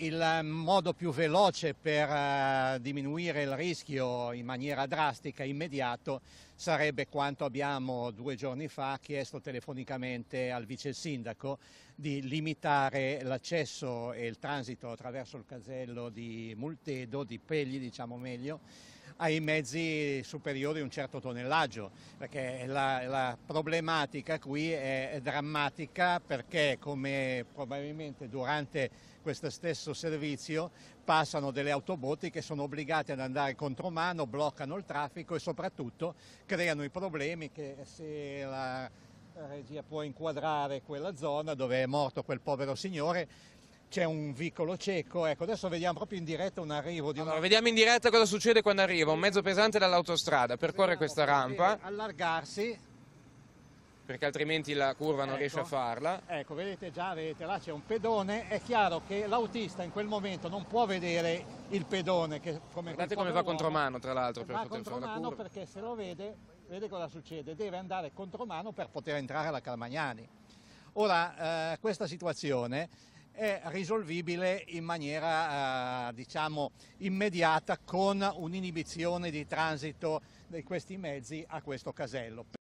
Il modo più veloce per eh, diminuire il rischio in maniera drastica, immediato, sarebbe quanto abbiamo due giorni fa chiesto telefonicamente al vice sindaco di limitare l'accesso e il transito attraverso il casello di Multedo, di Pegli diciamo meglio, ai mezzi superiori a un certo tonnellaggio, perché la, la problematica qui è, è drammatica perché come probabilmente durante questo stesso servizio passano delle autobotti che sono obbligate ad andare contromano, bloccano il traffico e soprattutto creano i problemi che se la regia può inquadrare quella zona dove è morto quel povero signore c'è un vicolo cieco, ecco adesso vediamo proprio in diretta un arrivo di una... Allora, vediamo in diretta cosa succede quando arriva, un mezzo pesante dall'autostrada, percorre questa rampa. Allargarsi. Perché altrimenti la curva non ecco, riesce a ecco. farla. Ecco, vedete già, vedete, là c'è un pedone, è chiaro che l'autista in quel momento non può vedere il pedone. Che come Guardate come va uomo, contromano tra l'altro per poter fare la curva. perché se lo vede, vede cosa succede, deve andare contromano per poter entrare alla Carmagnani. Ora, eh, questa situazione è risolvibile in maniera eh, diciamo, immediata con un'inibizione di transito di questi mezzi a questo casello.